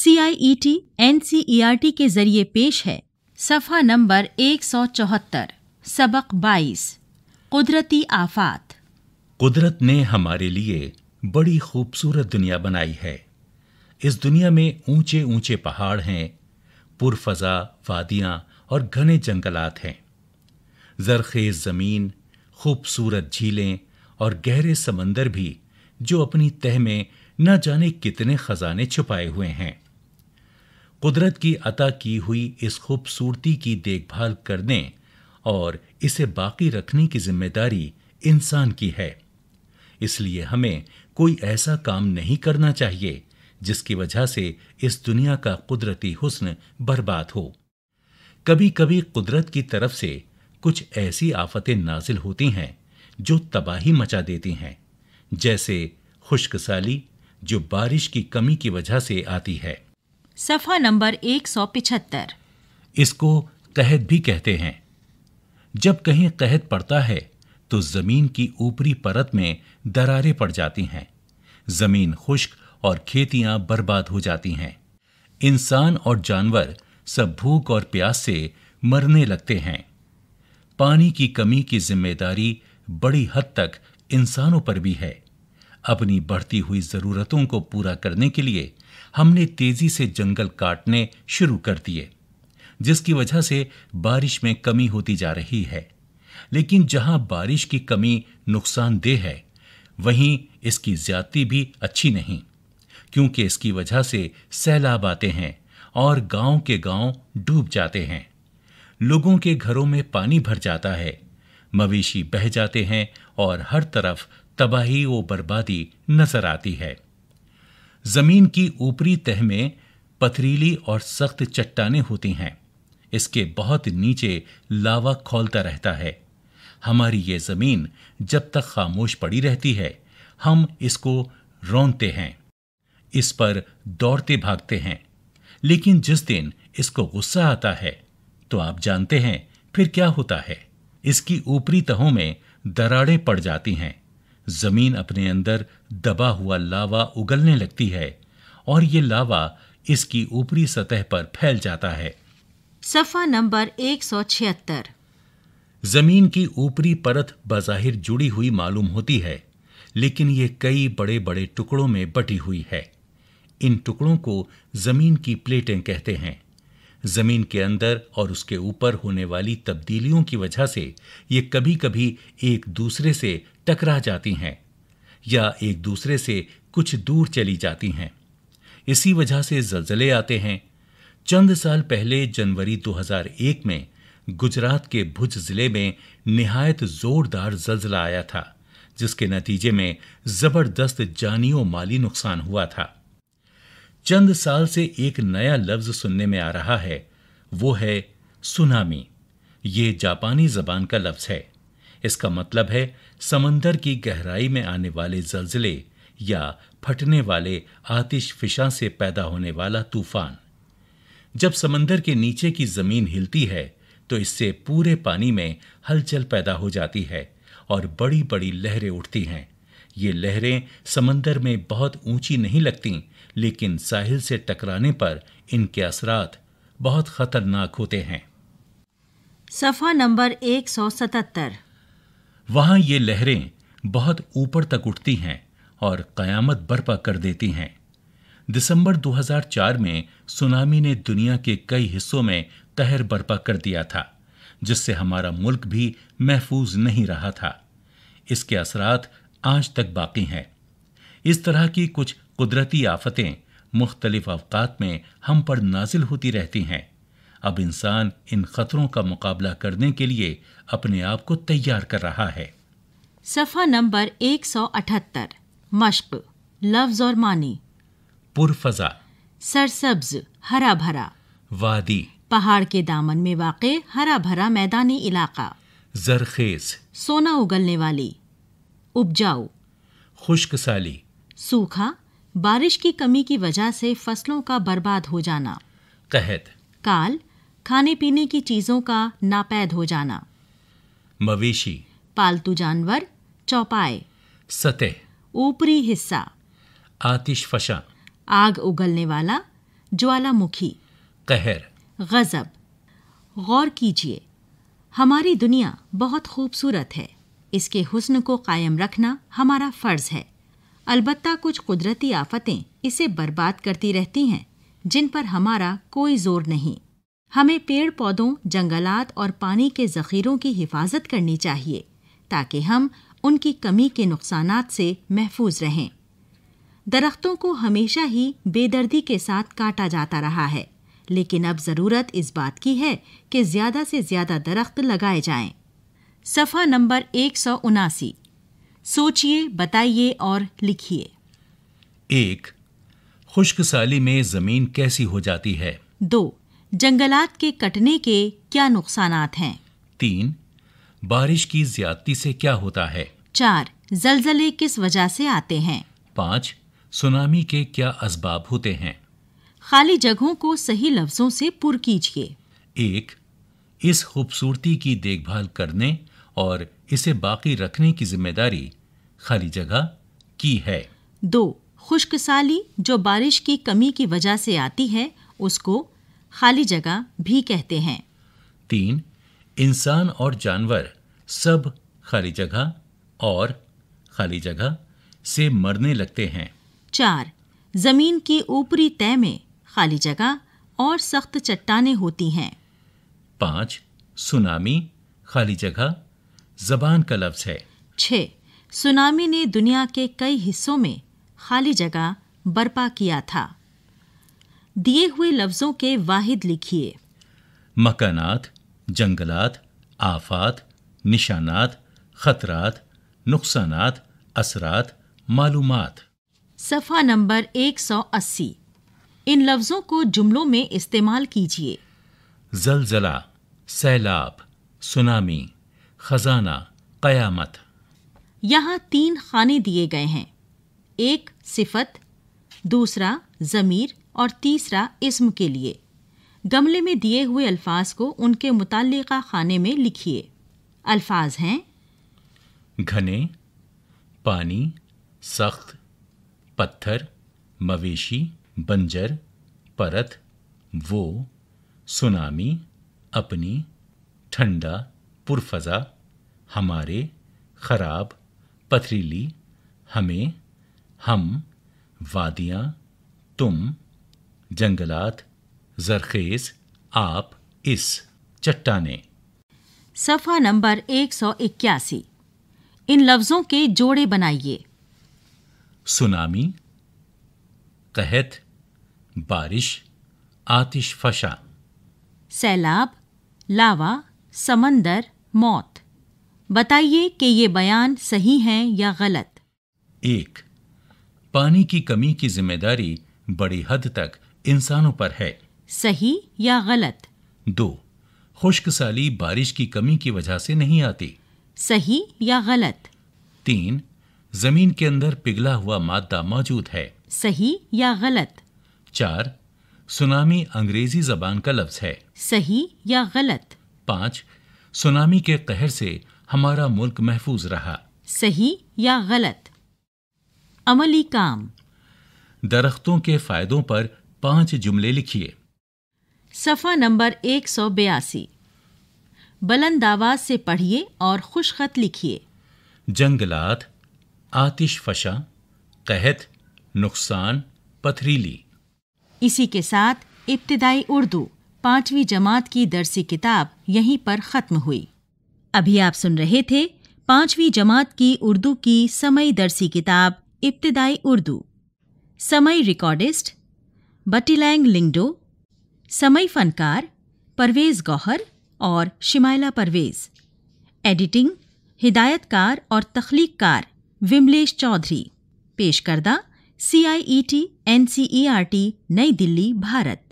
C I E T N C E R T के जरिए पेश है सफ़ा नंबर एक सौ चौहत्तर सबक बाईस कुदरती आफात कुदरत ने हमारे लिए बड़ी खूबसूरत दुनिया बनाई है इस दुनिया में ऊंचे ऊंचे पहाड़ हैं पुरफजा वादियाँ और घने जंगलात हैं जरखेज ज़मीन खूबसूरत झीलें और गहरे समंदर भी जो अपनी तह में न जाने कितने खजाने छुपाए हुए हैं कुदरत की अता की हुई इस खूबसूरती की देखभाल करने और इसे बाकी रखने की जिम्मेदारी इंसान की है इसलिए हमें कोई ऐसा काम नहीं करना चाहिए जिसकी वजह से इस दुनिया का कुदरती हुस्न बर्बाद हो कभी कभी कुदरत की तरफ से कुछ ऐसी आफतें नाजिल होती हैं जो तबाही मचा देती हैं जैसे खुश्कसाली जो बारिश की कमी की वजह से आती है सफा नंबर एक सौ पिछहत्तर इसको कहत भी कहते हैं जब कहीं कहत पड़ता है तो ज़मीन की ऊपरी परत में दरारें पड़ जाती हैं ज़मीन खुश्क और खेतियां बर्बाद हो जाती हैं इंसान और जानवर सब भूख और प्यास से मरने लगते हैं पानी की कमी की जिम्मेदारी बड़ी हद तक इंसानों पर भी है अपनी बढ़ती हुई ज़रूरतों को पूरा करने के लिए हमने तेजी से जंगल काटने शुरू कर दिए जिसकी वजह से बारिश में कमी होती जा रही है लेकिन जहां बारिश की कमी नुकसानदेह है वहीं इसकी ज्यादा भी अच्छी नहीं क्योंकि इसकी वजह से सैलाब आते हैं और गांव के गांव डूब जाते हैं लोगों के घरों में पानी भर जाता है मवेशी बह जाते हैं और हर तरफ तबाही व बर्बादी नजर आती है जमीन की ऊपरी तह में पथरीली और सख्त चट्टाने होती हैं इसके बहुत नीचे लावा खोलता रहता है हमारी ये जमीन जब तक खामोश पड़ी रहती है हम इसको रोनते हैं इस पर दौड़ते भागते हैं लेकिन जिस दिन इसको गुस्सा आता है तो आप जानते हैं फिर क्या होता है इसकी ऊपरी तहों में दरारें पड़ जाती हैं ज़मीन अपने अंदर दबा हुआ लावा उगलने लगती है और ये लावा इसकी ऊपरी सतह पर फैल जाता है सफा नंबर छिहत्तर जमीन की ऊपरी परत बज़ाहिर जुड़ी हुई मालूम होती है लेकिन ये कई बड़े बड़े टुकड़ों में बटी हुई है इन टुकड़ों को जमीन की प्लेटें कहते हैं ज़मीन के अंदर और उसके ऊपर होने वाली तब्दीलियों की वजह से ये कभी कभी एक दूसरे से टकरा जाती हैं या एक दूसरे से कुछ दूर चली जाती हैं इसी वजह से जलजले आते हैं चंद साल पहले जनवरी 2001 में गुजरात के भुज जिले में निहायत जोरदार जलजला आया था जिसके नतीजे में ज़बरदस्त जानियों माली नुकसान हुआ था चंद साल से एक नया लफ्ज सुनने में आ रहा है वो है सुनामी ये जापानी जबान का लफ्ज है इसका मतलब है समंदर की गहराई में आने वाले जलजले या फटने वाले आतिश फिशा से पैदा होने वाला तूफान जब समंदर के नीचे की जमीन हिलती है तो इससे पूरे पानी में हलचल पैदा हो जाती है और बड़ी बड़ी लहरें उठती हैं ये लहरें समंदर में बहुत ऊंची नहीं लगती लेकिन साहिल से टकराने पर इनके असरात बहुत खतरनाक होते हैं सफ़ा नंबर 177 वहाँ ये लहरें बहुत ऊपर तक उठती हैं और क़यामत बर्पा कर देती हैं दिसंबर 2004 में सुनामी ने दुनिया के कई हिस्सों में कहर बर्पा कर दिया था जिससे हमारा मुल्क भी महफूज नहीं रहा था इसके असरात आज तक बाकी हैं इस तरह की कुछ कुदरती आफतें मुख्तलिफ अवकात में हम पर नाजिल होती रहती हैं अब इंसान इन खतरों का मुकाबला करने के लिए अपने आप को तैयार कर रहा है सफ़ा नंबर 178 मश्क लफ्ज और मानी पुरफजा सरसब्ज हरा भरा वादी पहाड़ के दामन में वाक़ हरा भरा मैदानी इलाका जरखेज सोना उगलने वाली उपजाऊ खुश्क साली सूखा बारिश की कमी की वजह से फसलों का बर्बाद हो जाना कहत काल खाने पीने की चीजों का नापैद हो जाना मवेशी पालतू जानवर चौपाए सतह ऊपरी हिस्सा आतिशफशा आग उगलने वाला ज्वालामुखी कहर गजब गौर कीजिए हमारी दुनिया बहुत खूबसूरत है इसके हुस्न को कायम रखना हमारा फर्ज है अलबत् कुछ कुदरती आफतें इसे बर्बाद करती रहती हैं जिन पर हमारा कोई जोर नहीं हमें पेड़ पौधों जंगलात और पानी के ज़ख़ीरों की हिफाजत करनी चाहिए ताकि हम उनकी कमी के नुकसान से महफूज रहें दरख्तों को हमेशा ही बेदर्दी के साथ काटा जाता रहा है लेकिन अब ज़रूरत इस बात की है कि ज़्यादा से ज़्यादा दरख्त लगाए जाएं। सफ़ा नंबर एक सौ उनासी सोचिए बताइए और लिखिए एक खुश्कसाली में जमीन कैसी हो जाती है दो जंगलात के कटने के क्या नुकसान हैं तीन बारिश की ज्यादती से क्या होता है चार जलजले किस वजह से आते हैं पाँच सुनामी के क्या असबाब होते हैं खाली जगहों को सही लफ्जों से पुर कीजिए एक इस खूबसूरती की देखभाल करने और इसे बाकी रखने की जिम्मेदारी खाली जगह की है दो खुश्क साली जो बारिश की कमी की वजह से आती है उसको खाली जगह भी कहते हैं तीन इंसान और जानवर सब खाली जगह और खाली जगह से मरने लगते हैं चार जमीन की ऊपरी तय में खाली जगह और सख्त चट्टाने होती हैं पाँच सुनामी खाली जगह जबान का लफ्ज है छ सुनामी ने दुनिया के कई हिस्सों में खाली जगह बर्पा किया था दिए हुए लफ्जों के वाहिद लिखिए मकानात जंगलात आफात निशानात खतरात नुकसानात असरात मालूम सफ़ा नंबर 180 इन लफ्ज़ों को जुमलों में इस्तेमाल कीजिए जलजला सैलाब सुनामी खजाना कयामत यहाँ तीन खाने दिए गए हैं एक सिफत दूसरा ज़मीर और तीसरा इस्म के लिए गमले में दिए हुए अल्फाज को उनके मुतल खाने में लिखिए अल्फाज हैं घने पानी सख्त पत्थर मवेशी बंजर परत वो सुनामी अपनी ठंडा पुरफज़ा हमारे ख़राब पथरीली हमें हम वादियाँ तुम जंगलात जरखेज़ आप इस चट्टाने सफ़ा नंबर 181 इन लफ्ज़ों के जोड़े बनाइए सुनामी कहत बारिश आतिश फशा सैलाब लावा समंदर मौत बताइए कि ये बयान सही है या गलत एक पानी की कमी की जिम्मेदारी बड़ी हद तक इंसानों पर है सही या गलत दो खुश्क साली बारिश की कमी की वजह से नहीं आती सही या गलत तीन जमीन के अंदर पिघला हुआ मादा मौजूद है सही या गलत चार सुनामी अंग्रेजी जबान का लफ्ज है सही या गलत पाँच सुनामी के कहर से हमारा मुल्क महफूज रहा सही या गलत अमली काम दरख्तों के फायदों पर पांच जुमले लिखिए सफा नंबर एक सौ बयासी बुलंद आवाज से पढ़िए और खुशखत लिखिए जंगलात आतिश फशा कहत नुकसान पथरीली इसी के साथ इब्तदाई उर्दू पांचवी जमात की दरसी किताब यहीं पर ख़त्म हुई अभी आप सुन रहे थे पांचवी जमात की उर्दू की समय दरसी किताब इब्तदाई उर्दू समय रिकॉर्डिस्ट बटीलैंग लिंगडो समय फनकार परवेज़ गौहर और शिमाइला परवेज़ एडिटिंग हिदायतकार और तख्लीककार विमलेश चौधरी पेशकर्दा C I E T N C E R T New Delhi Bharat